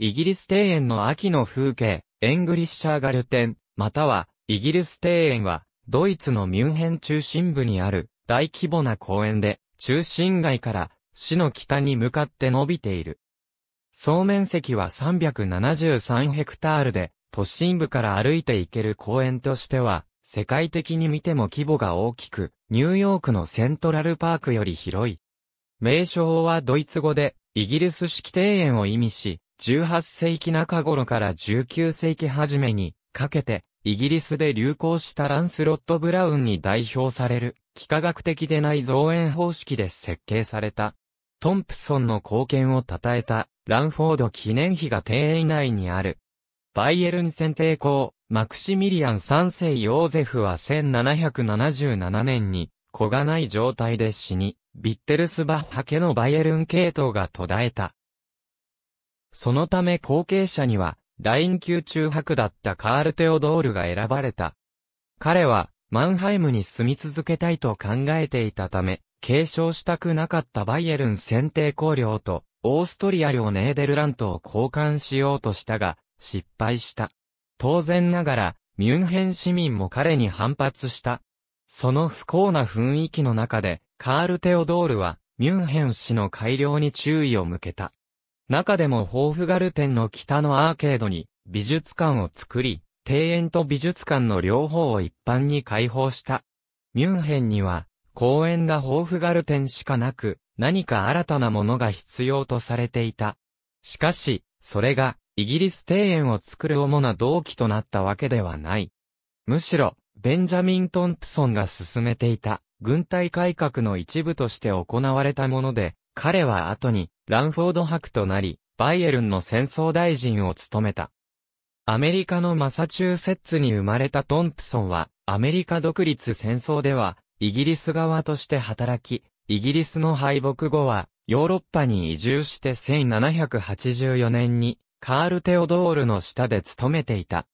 イギリス庭園の秋の風景、エングリッシャーガルテン、または、イギリス庭園は、ドイツのミュンヘン中心部にある大規模な公園で、中心街から市の北に向かって伸びている。総面積は373ヘクタールで、都心部から歩いて行ける公園としては、世界的に見ても規模が大きく、ニューヨークのセントラルパークより広い。名称はドイツ語で、イギリス式庭園を意味し、18世紀中頃から19世紀初めにかけて、イギリスで流行したランスロット・ブラウンに代表される、幾何学的でない造園方式で設計された。トンプソンの貢献を称えた、ランフォード記念碑が庭園内にある。バイエルン選定校、マクシミリアン3世ヨーゼフは1777年に、子がない状態で死に、ビッテルスバッハ家のバイエルン系統が途絶えた。そのため後継者には、ライン級中白だったカール・テオドールが選ばれた。彼は、マンハイムに住み続けたいと考えていたため、継承したくなかったバイエルン選定公領と、オーストリア領ネーデルラントを交換しようとしたが、失敗した。当然ながら、ミュンヘン市民も彼に反発した。その不幸な雰囲気の中で、カール・テオドールは、ミュンヘン市の改良に注意を向けた。中でもホーフガルテンの北のアーケードに美術館を作り、庭園と美術館の両方を一般に開放した。ミュンヘンには公園がホーフガルテンしかなく、何か新たなものが必要とされていた。しかし、それがイギリス庭園を作る主な動機となったわけではない。むしろ、ベンジャミン・トンプソンが進めていた軍隊改革の一部として行われたもので、彼は後にランフォード博となり、バイエルンの戦争大臣を務めた。アメリカのマサチューセッツに生まれたトンプソンは、アメリカ独立戦争では、イギリス側として働き、イギリスの敗北後は、ヨーロッパに移住して1784年に、カール・テオドールの下で勤めていた。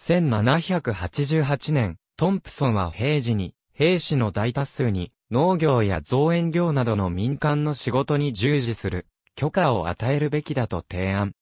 1788年、トンプソンは平時に、兵士の大多数に、農業や造園業などの民間の仕事に従事する、許可を与えるべきだと提案。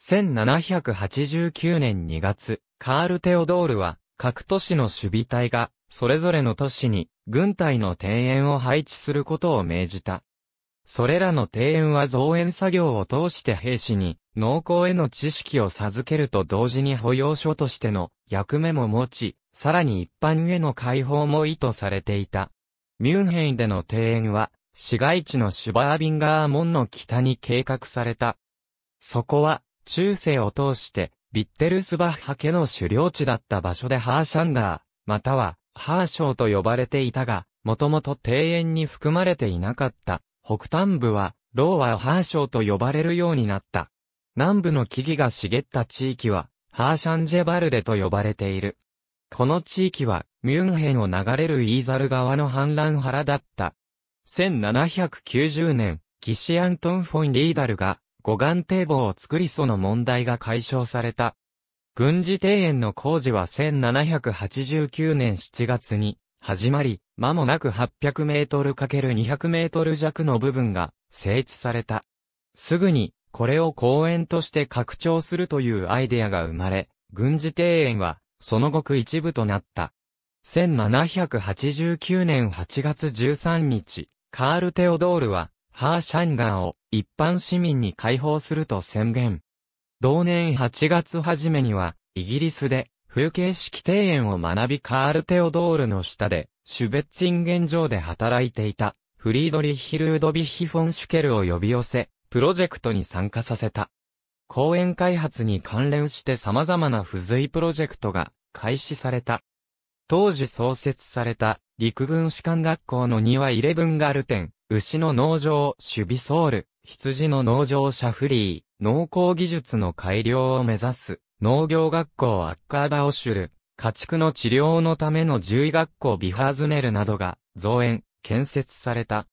1789年2月、カール・テオドールは、各都市の守備隊が、それぞれの都市に、軍隊の庭園を配置することを命じた。それらの庭園は造園作業を通して兵士に、農耕への知識を授けると同時に保養所としての役目も持ち、さらに一般への解放も意図されていた。ミュンヘインでの庭園は、市街地のシュバービンガー門の北に計画された。そこは、中世を通して、ビッテルスバッハ家の狩猟地だった場所でハーシャンダー、または、ハーショーと呼ばれていたが、もともと庭園に含まれていなかった。北端部は、ローアーハーショーと呼ばれるようになった。南部の木々が茂った地域は、ハーシャンジェバルデと呼ばれている。この地域は、ミュンヘンを流れるイーザル川の氾濫原だった。1790年、キシアントン・フォン・リーダルが、護岸堤防を作りその問題が解消された。軍事庭園の工事は1789年7月に始まり、間もなく800メートル ×200 メートル弱の部分が整地された。すぐにこれを公園として拡張するというアイデアが生まれ、軍事庭園はその後一部となった。1789年8月13日、カール・テオドールは、ハーシャンガーを一般市民に開放すると宣言。同年8月初めには、イギリスで風景式庭園を学びカール・テオドールの下で、シュベッツィンゲン城で働いていた、フリードリヒ・ルードビッヒ・フォンシュケルを呼び寄せ、プロジェクトに参加させた。公園開発に関連して様々な付随プロジェクトが開始された。当時創設された陸軍士官学校の庭イレブンガルテン、牛の農場守備ソウル、羊の農場シャフリー、農耕技術の改良を目指す、農業学校アッカーバオシュル、家畜の治療のための獣医学校ビハーズネルなどが増援、建設された。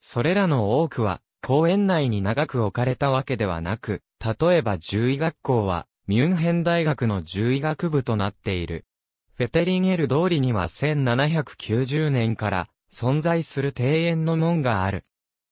それらの多くは、公園内に長く置かれたわけではなく、例えば獣医学校は、ミュンヘン大学の獣医学部となっている。フェテリンエル通りには1790年から存在する庭園の門がある。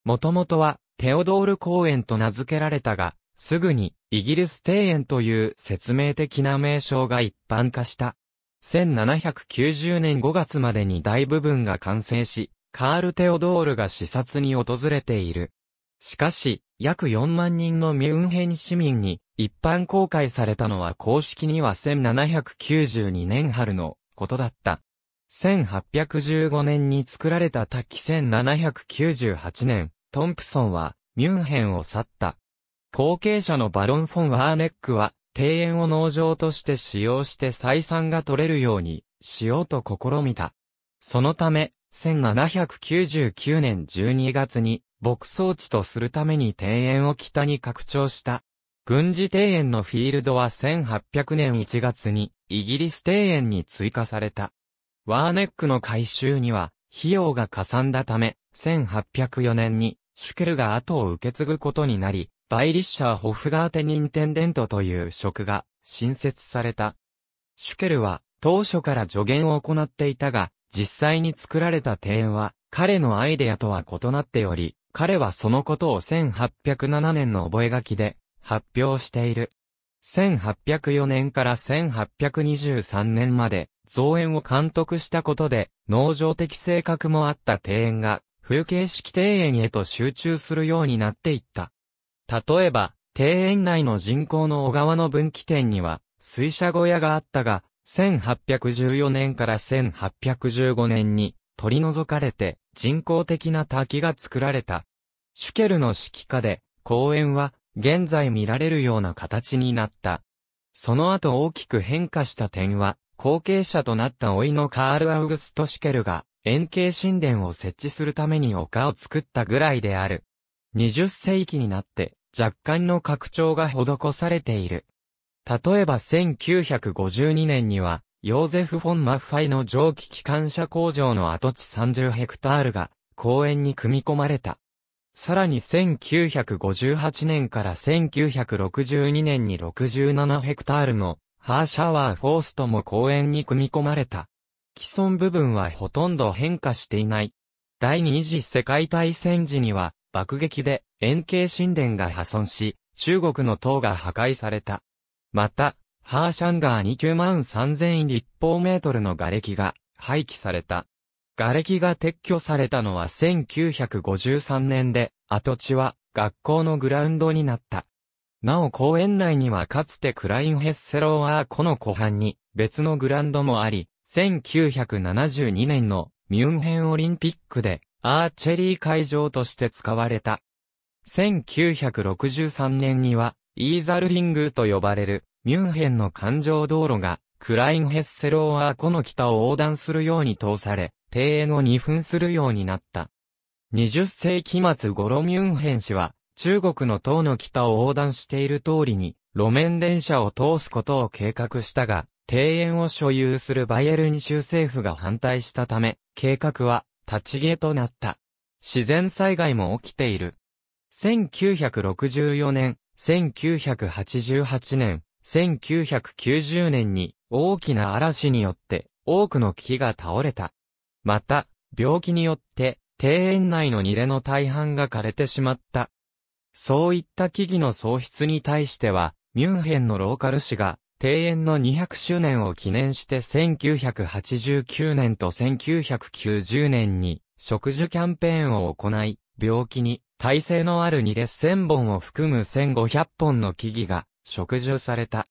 もともとはテオドール公園と名付けられたが、すぐにイギリス庭園という説明的な名称が一般化した。1790年5月までに大部分が完成し、カール・テオドールが視察に訪れている。しかし、約4万人のミュンヘン市民に一般公開されたのは公式には1792年春のことだった。1815年に作られたタキ1798年、トンプソンはミュンヘンを去った。後継者のバロン・フォン・ワーネックは庭園を農場として使用して採算が取れるようにしようと試みた。そのため、1799年12月に牧草地とするために庭園を北に拡張した。軍事庭園のフィールドは1800年1月にイギリス庭園に追加された。ワーネックの改修には費用がかさんだため、1804年にシュケルが後を受け継ぐことになり、バイリッシャーホフガーテニンテンデントという職が新設された。シュケルは当初から助言を行っていたが、実際に作られた庭園は彼のアイデアとは異なっており、彼はそのことを1807年の覚書で発表している。1804年から1823年まで、造園を監督したことで、農場的性格もあった庭園が、風景式庭園へと集中するようになっていった。例えば、庭園内の人口の小川の分岐点には、水車小屋があったが、1814年から1815年に取り除かれて人工的な滝が作られた。シュケルの指揮下で公園は現在見られるような形になった。その後大きく変化した点は、後継者となった老いのカール・アウグスト・シケルが、円形神殿を設置するために丘を作ったぐらいである。20世紀になって、若干の拡張が施されている。例えば1952年には、ヨーゼフ・フォン・マッファイの蒸気機関車工場の跡地30ヘクタールが公園に組み込まれた。さらに1958年から1962年に67ヘクタールのハーシャワーフォーストも公園に組み込まれた。既存部分はほとんど変化していない。第二次世界大戦時には爆撃で円形神殿が破損し、中国の塔が破壊された。また、ハーシャンガーに9万3000立方メートルの瓦礫が廃棄された。瓦礫が撤去されたのは1953年で、跡地は学校のグラウンドになった。なお公園内にはかつてクラインヘッセローアーコの湖畔に別のグラウンドもあり、1972年のミュンヘンオリンピックでアーチェリー会場として使われた。1963年にはイーザルリングと呼ばれるミュンヘンの環状道路がクラインヘッセローアーコの北を横断するように通され、庭園を二分するようになった。20世紀末ゴロミュンヘン氏は、中国の塔の北を横断している通りに、路面電車を通すことを計画したが、庭園を所有するバイエルン州政府が反対したため、計画は立ち消えとなった。自然災害も起きている。1964年、1988年、1990年に大きな嵐によって多くの木が倒れた。また、病気によって、庭園内のニレの大半が枯れてしまった。そういった木々の喪失に対しては、ミュンヘンのローカル市が、庭園の200周年を記念して1989年と1990年に植樹キャンペーンを行い、病気に耐性のある2列1000本を含む1500本の木々が植樹された。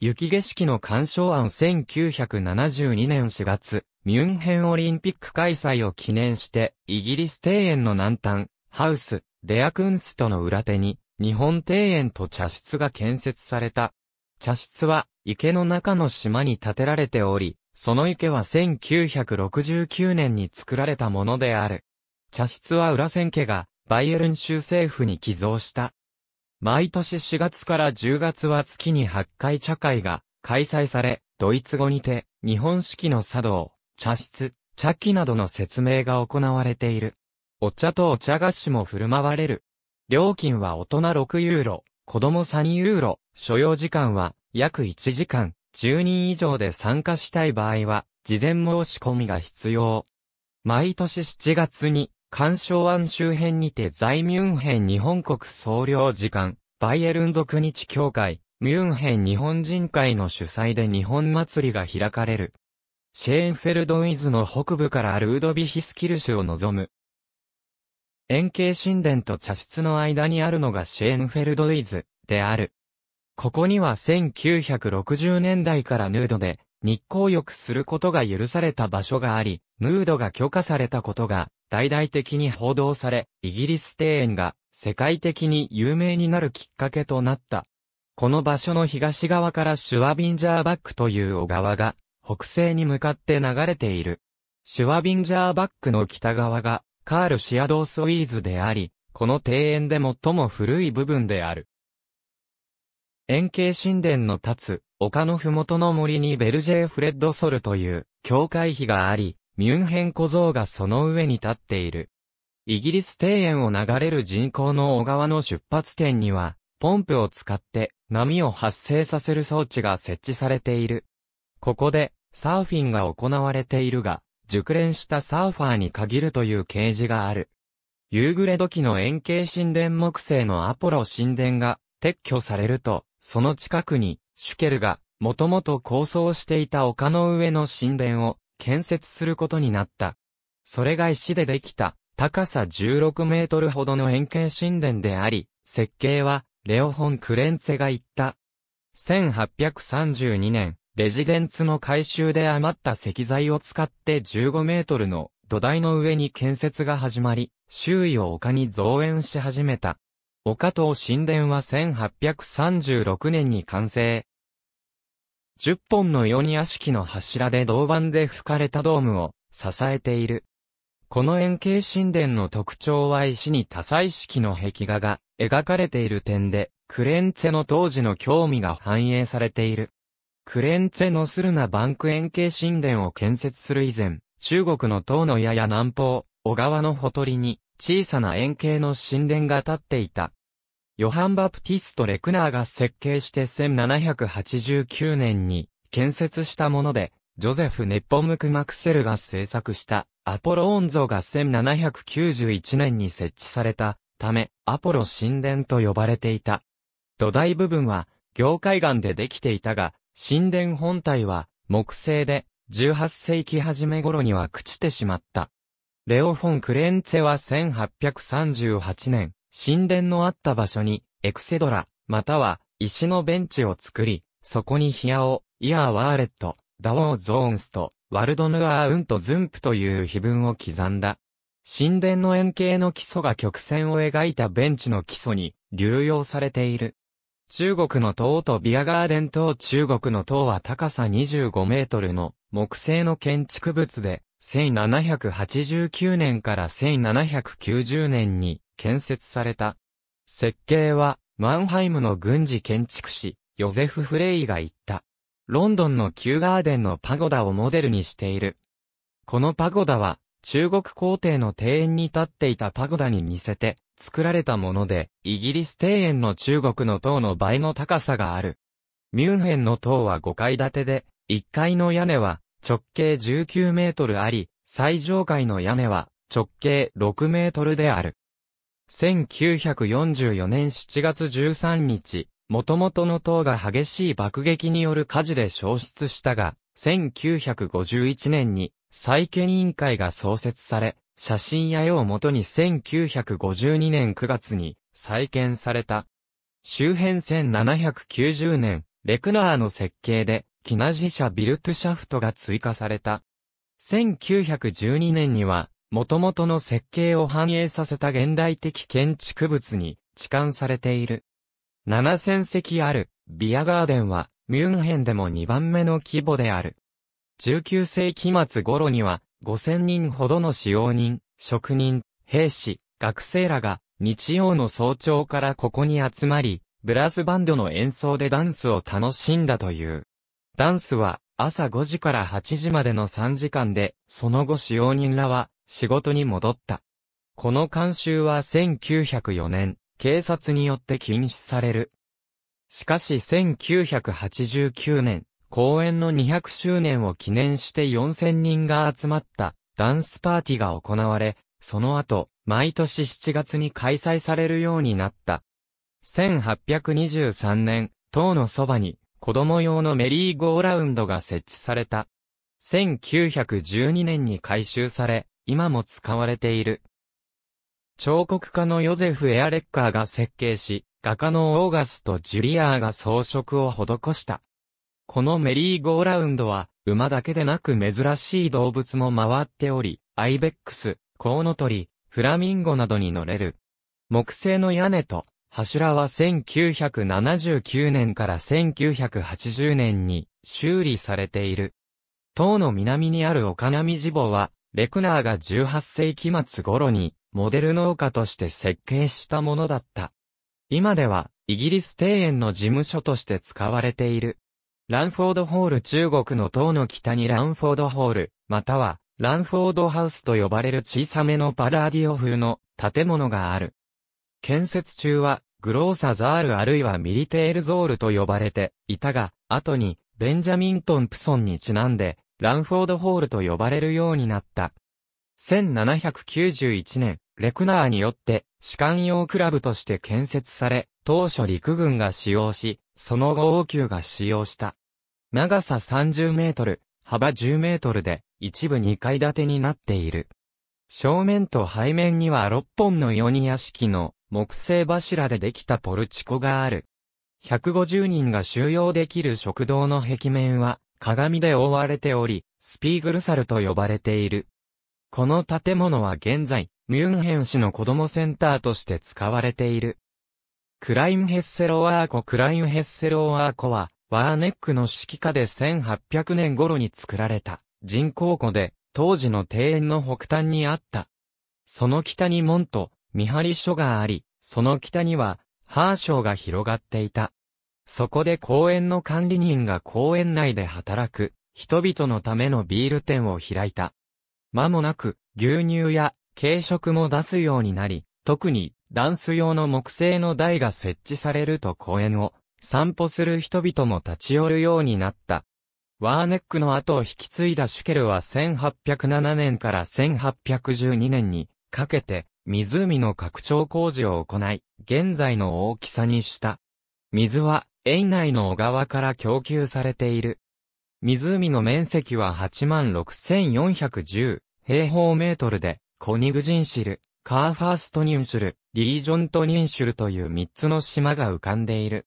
雪景色の鑑賞案1972年4月、ミュンヘンオリンピック開催を記念して、イギリス庭園の南端、ハウス、デアクンストの裏手に、日本庭園と茶室が建設された。茶室は、池の中の島に建てられており、その池は1969年に作られたものである。茶室は浦千家が、バイエルン州政府に寄贈した毎年4月から10月は月に8回茶会が開催され、ドイツ語にて、日本式の茶道、茶室、茶器などの説明が行われている。お茶とお茶菓子も振る舞われる。料金は大人6ユーロ、子供3ユーロ、所要時間は約1時間、10人以上で参加したい場合は、事前申し込みが必要。毎年7月に干渉湾周辺にて在ミュンヘン日本国総領事館、バイエルンド国地協会、ミュンヘン日本人会の主催で日本祭りが開かれる。シェーンフェルドイズの北部からルードビヒスキル州を望む。円形神殿と茶室の間にあるのがシェーンフェルドイズである。ここには1960年代からヌードで日光浴することが許された場所があり、ヌードが許可されたことが大々的に報道され、イギリス庭園が世界的に有名になるきっかけとなった。この場所の東側からシュワビンジャーバックという小川が北西に向かって流れている。シュワビンジャーバックの北側がカールシアドースウィーズであり、この庭園で最も古い部分である。円形神殿の立つ丘のふもとの森にベルジェフレッドソルという教会碑があり、ミュンヘン小僧がその上に立っている。イギリス庭園を流れる人工の小川の出発点には、ポンプを使って波を発生させる装置が設置されている。ここで、サーフィンが行われているが、熟練したサーファーに限るという掲示がある。夕暮れ時の円形神殿木製のアポロ神殿が撤去されると、その近くにシュケルがもともと構想していた丘の上の神殿を建設することになった。それが石でできた、高さ16メートルほどの円形神殿であり、設計は、レオホン・クレンツェが言った。1832年、レジデンツの改修で余った石材を使って15メートルの土台の上に建設が始まり、周囲を丘に増援し始めた。丘と神殿は1836年に完成、10本の四屋敷の柱で銅板で吹かれたドームを支えている。この円形神殿の特徴は石に多彩式の壁画が描かれている点で、クレンツェの当時の興味が反映されている。クレンツェのスルナバンク円形神殿を建設する以前、中国の塔のやや南方、小川のほとりに、小さな円形の神殿が建っていた。ヨハン・バプティスト・レクナーが設計して1789年に建設したもので、ジョゼフ・ネッポムク・マクセルが製作したアポロ音像が1791年に設置されたため、アポロ神殿と呼ばれていた。土台部分は業界岩でできていたが、神殿本体は木製で18世紀初め頃には朽ちてしまった。レオフォン・クレンツェは1838年、神殿のあった場所に、エクセドラ、または、石のベンチを作り、そこにヒアオ、イヤーワーレット、ダオーゾーンスと、ワルドヌアーウンとズンプという碑文を刻んだ。神殿の円形の基礎が曲線を描いたベンチの基礎に流用されている。中国の塔とビアガーデン塔中国の塔は高さ25メートルの木製の建築物で、1789年から1790年に建設された。設計は、マンハイムの軍事建築士、ヨゼフ・フレイが言った。ロンドンの旧ガーデンのパゴダをモデルにしている。このパゴダは、中国皇帝の庭園に立っていたパゴダに似せて、作られたもので、イギリス庭園の中国の塔の倍の高さがある。ミュンヘンの塔は5階建てで、1階の屋根は直径19メートルあり、最上階の屋根は直径6メートルである。1944年7月13日、元々の塔が激しい爆撃による火事で消失したが、1951年に再建委員会が創設され、写真や絵をもとに1952年9月に再建された。周辺1790年、レクナーの設計で、キナジ社ビルトシャフトが追加された。1912年には、元々の設計を反映させた現代的建築物に置換されている。7000席あるビアガーデンはミュンヘンでも2番目の規模である。19世紀末頃には5000人ほどの使用人、職人、兵士、学生らが日曜の早朝からここに集まり、ブラスバンドの演奏でダンスを楽しんだという。ダンスは朝5時から8時までの3時間で、その後使用人らは仕事に戻った。この慣習は1904年、警察によって禁止される。しかし1989年、公演の200周年を記念して4000人が集まったダンスパーティーが行われ、その後、毎年7月に開催されるようになった。1823年、塔のそばに子供用のメリーゴーラウンドが設置された。1912年に改修され、今も使われている。彫刻家のヨゼフ・エアレッカーが設計し、画家のオーガスとジュリアーが装飾を施した。このメリーゴーラウンドは、馬だけでなく珍しい動物も回っており、アイベックス、コウノトリ、フラミンゴなどに乗れる。木製の屋根と、柱は1979年から1980年に修理されている。塔の南にある岡波地母は、レクナーが18世紀末頃に、モデル農家として設計したものだった。今では、イギリス庭園の事務所として使われている。ランフォードホール中国の塔の北にランフォードホール、または、ランフォードハウスと呼ばれる小さめのパラディオ風の建物がある。建設中は、グローサザールあるいはミリテールゾールと呼ばれていたが、後に、ベンジャミン・トンプソンにちなんで、ランフォードホールと呼ばれるようになった。1791年、レクナーによって、士官用クラブとして建設され、当初陸軍が使用し、その後王宮が使用した。長さ30メートル、幅10メートルで、一部2階建てになっている。正面と背面には6本の四に屋敷の木製柱でできたポルチコがある。150人が収容できる食堂の壁面は鏡で覆われており、スピーグルサルと呼ばれている。この建物は現在、ミュンヘン市の子供センターとして使われている。クラインヘッセロワーコクラインヘッセロワーコは、ワーネックの指揮下で1800年頃に作られた人工湖で、当時の庭園の北端にあった。その北に門と見張り所があり、その北には、ハーショーが広がっていた。そこで公園の管理人が公園内で働く人々のためのビール店を開いた。間もなく牛乳や軽食も出すようになり、特にダンス用の木製の台が設置されると公園を散歩する人々も立ち寄るようになった。ワーネックの後を引き継いだシュケルは1807年から1812年にかけて湖の拡張工事を行い、現在の大きさにした。水は園内の小川から供給されている。湖の面積は86,410平方メートルで、コニグジンシル、カーファーストニンシュル、リージョントニンシュルという3つの島が浮かんでいる。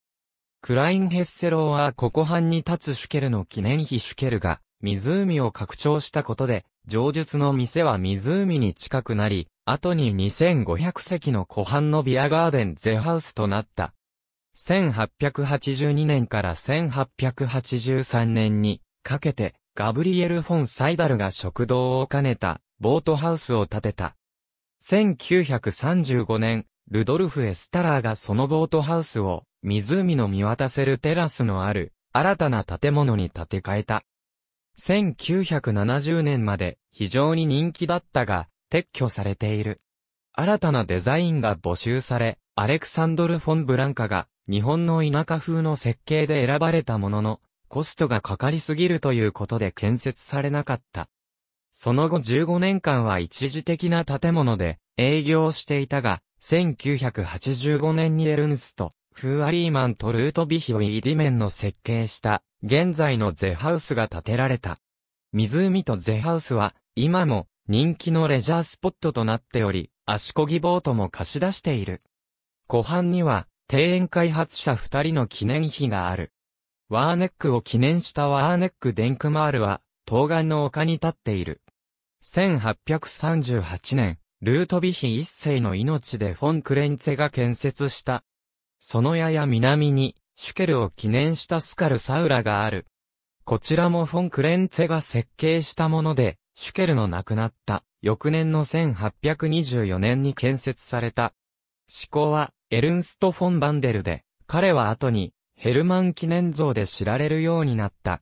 クラインヘッセローはここ半に立つシュケルの記念碑シュケルが、湖を拡張したことで、上述の店は湖に近くなり、後に2500席の湖畔のビアガーデンゼハウスとなった。1882年から1883年にかけて、ガブリエル・フォン・サイダルが食堂を兼ねた、ボートハウスを建てた。1935年、ルドルフ・エスタラーがそのボートハウスを、湖の見渡せるテラスのある、新たな建物に建て替えた。1970年まで非常に人気だったが、撤去されている。新たなデザインが募集され、アレクサンドル・フォン・ブランカが、日本の田舎風の設計で選ばれたものの、コストがかかりすぎるということで建設されなかった。その後15年間は一時的な建物で営業していたが、1985年にエルンスト、フーアリーマンとルートビヒオイ・ディメンの設計した、現在のゼハウスが建てられた。湖とゼハウスは、今も人気のレジャースポットとなっており、足こぎボートも貸し出している。湖畔には、庭園開発者二人の記念碑がある。ワーネックを記念したワーネックデンクマールは、東岸の丘に立っている。1838年、ルートビヒ一世の命でフォン・クレンツェが建設した。そのやや南に、シュケルを記念したスカルサウラがある。こちらもフォン・クレンツェが設計したもので、シュケルの亡くなった、翌年の1824年に建設された、思考は、エルンスト・フォン・バンデルで、彼は後に、ヘルマン記念像で知られるようになった。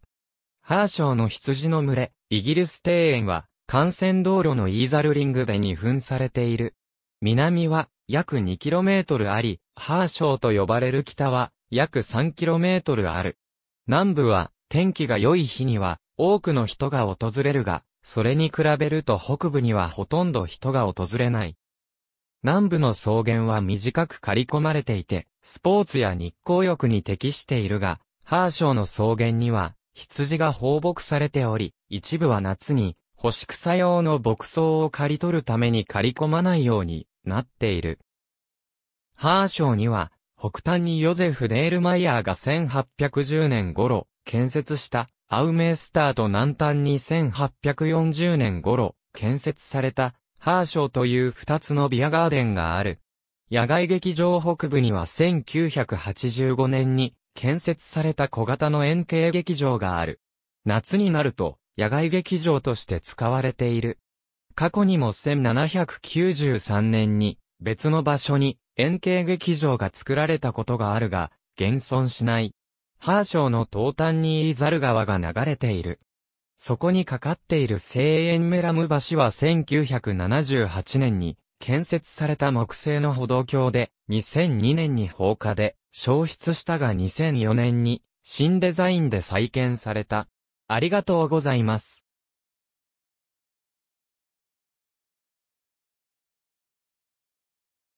ハーショーの羊の群れ、イギリス庭園は、幹線道路のイーザルリングで2分されている。南は、約 2km あり、ハーショーと呼ばれる北は、約 3km ある。南部は、天気が良い日には、多くの人が訪れるが、それに比べると北部にはほとんど人が訪れない。南部の草原は短く刈り込まれていて、スポーツや日光浴に適しているが、ハーショーの草原には、羊が放牧されており、一部は夏に、干し草用の牧草を刈り取るために刈り込まないようになっている。ハーショーには、北端にヨゼフ・デールマイヤーが1810年頃、建設したアウメースターと南端に1840年頃、建設されたハーショーという二つのビアガーデンがある。野外劇場北部には1985年に建設された小型の円形劇場がある。夏になると野外劇場として使われている。過去にも1793年に別の場所に円形劇場が作られたことがあるが、現存しない。ハーショーの東端にイーザル川が流れている。そこにかかっている聖園メラム橋は1978年に建設された木製の歩道橋で2002年に放火で消失したが2004年に新デザインで再建された。ありがとうございます。